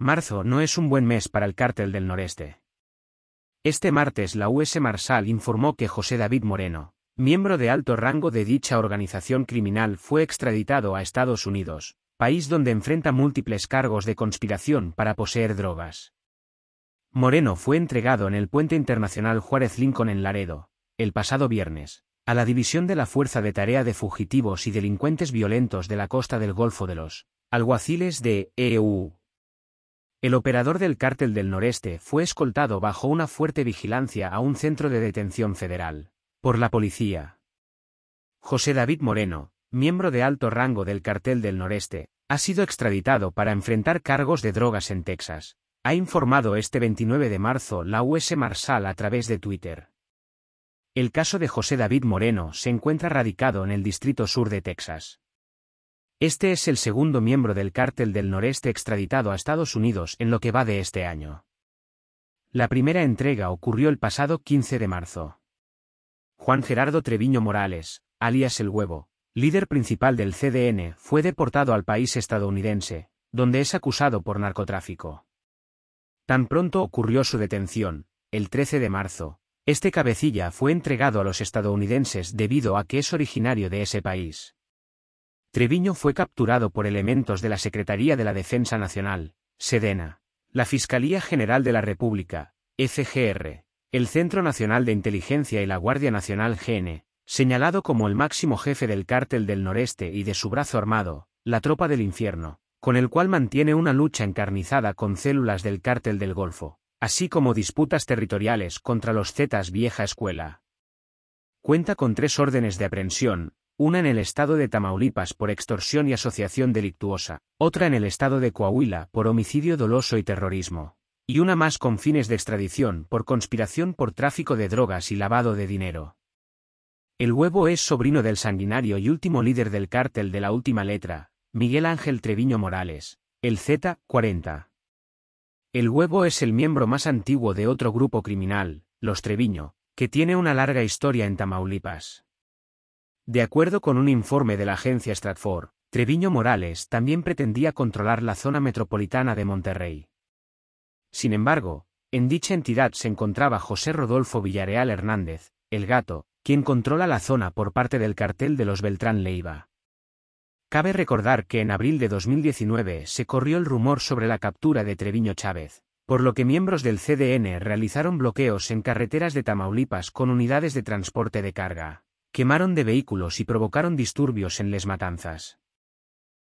Marzo no es un buen mes para el cártel del noreste. Este martes la US Marshal informó que José David Moreno, miembro de alto rango de dicha organización criminal, fue extraditado a Estados Unidos, país donde enfrenta múltiples cargos de conspiración para poseer drogas. Moreno fue entregado en el puente internacional Juárez Lincoln en Laredo, el pasado viernes, a la División de la Fuerza de Tarea de Fugitivos y Delincuentes Violentos de la Costa del Golfo de los Alguaciles de EU, el operador del cártel del noreste fue escoltado bajo una fuerte vigilancia a un centro de detención federal. Por la policía. José David Moreno, miembro de alto rango del cartel del noreste, ha sido extraditado para enfrentar cargos de drogas en Texas. Ha informado este 29 de marzo la US Marshal a través de Twitter. El caso de José David Moreno se encuentra radicado en el Distrito Sur de Texas. Este es el segundo miembro del cártel del noreste extraditado a Estados Unidos en lo que va de este año. La primera entrega ocurrió el pasado 15 de marzo. Juan Gerardo Treviño Morales, alias El Huevo, líder principal del CDN, fue deportado al país estadounidense, donde es acusado por narcotráfico. Tan pronto ocurrió su detención, el 13 de marzo, este cabecilla fue entregado a los estadounidenses debido a que es originario de ese país. Treviño fue capturado por elementos de la Secretaría de la Defensa Nacional, Sedena, la Fiscalía General de la República, FGR, el Centro Nacional de Inteligencia y la Guardia Nacional GN, señalado como el máximo jefe del cártel del noreste y de su brazo armado, la Tropa del Infierno, con el cual mantiene una lucha encarnizada con células del cártel del Golfo, así como disputas territoriales contra los Zetas Vieja Escuela. Cuenta con tres órdenes de aprehensión, una en el estado de Tamaulipas por extorsión y asociación delictuosa, otra en el estado de Coahuila por homicidio doloso y terrorismo, y una más con fines de extradición por conspiración por tráfico de drogas y lavado de dinero. El huevo es sobrino del sanguinario y último líder del cártel de la última letra, Miguel Ángel Treviño Morales, el Z-40. El huevo es el miembro más antiguo de otro grupo criminal, los Treviño, que tiene una larga historia en Tamaulipas. De acuerdo con un informe de la agencia Stratford, Treviño Morales también pretendía controlar la zona metropolitana de Monterrey. Sin embargo, en dicha entidad se encontraba José Rodolfo Villareal Hernández, el gato, quien controla la zona por parte del cartel de los Beltrán Leiva. Cabe recordar que en abril de 2019 se corrió el rumor sobre la captura de Treviño Chávez, por lo que miembros del CDN realizaron bloqueos en carreteras de Tamaulipas con unidades de transporte de carga. Quemaron de vehículos y provocaron disturbios en Les Matanzas.